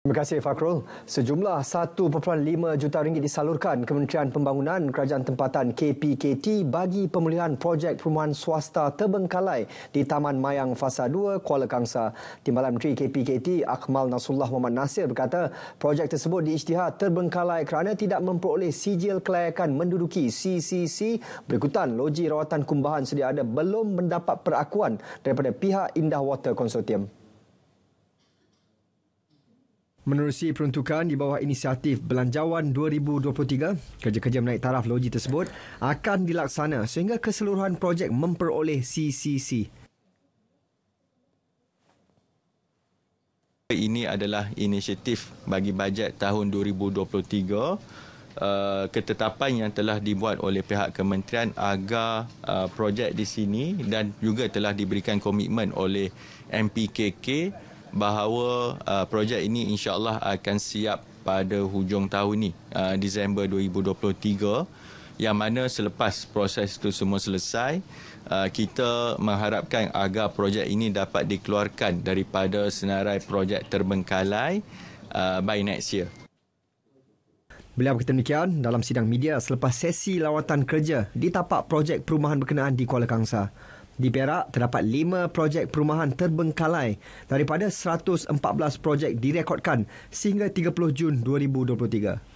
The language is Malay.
Terima kasih Fakrul. Sejumlah 1.5 juta ringgit disalurkan Kementerian Pembangunan Kerajaan Tempatan KPKT bagi pemulihan projek perumahan swasta terbengkalai di Taman Mayang Fasa 2, Kuala Kangsar. Timbalan Menteri KPKT Akmal Nasullah Muhammad Nasir berkata projek tersebut diisytihar terbengkalai kerana tidak memperoleh sijil kelayakan menduduki CCC berikutan loji rawatan kumbahan sedia ada belum mendapat perakuan daripada pihak Indah Water Consortium. Menerusi peruntukan di bawah inisiatif Belanjawan 2023, kerja-kerja menaik taraf loji tersebut akan dilaksana sehingga keseluruhan projek memperoleh CCC. Ini adalah inisiatif bagi bajet tahun 2023 eh, ketetapan yang telah dibuat oleh pihak kementerian agar eh, projek di sini dan juga telah diberikan komitmen oleh MPKK bahawa uh, projek ini insyaallah akan siap pada hujung tahun ini, uh, Disember 2023 yang mana selepas proses itu semua selesai uh, kita mengharapkan agar projek ini dapat dikeluarkan daripada senarai projek terbengkalai uh, by next year Beliau berkata demikian dalam sidang media selepas sesi lawatan kerja di tapak projek perumahan berkenaan di Kuala Kangsar. Di Perak terdapat 5 projek perumahan terbengkalai daripada 114 projek direkodkan sehingga 30 Jun 2023.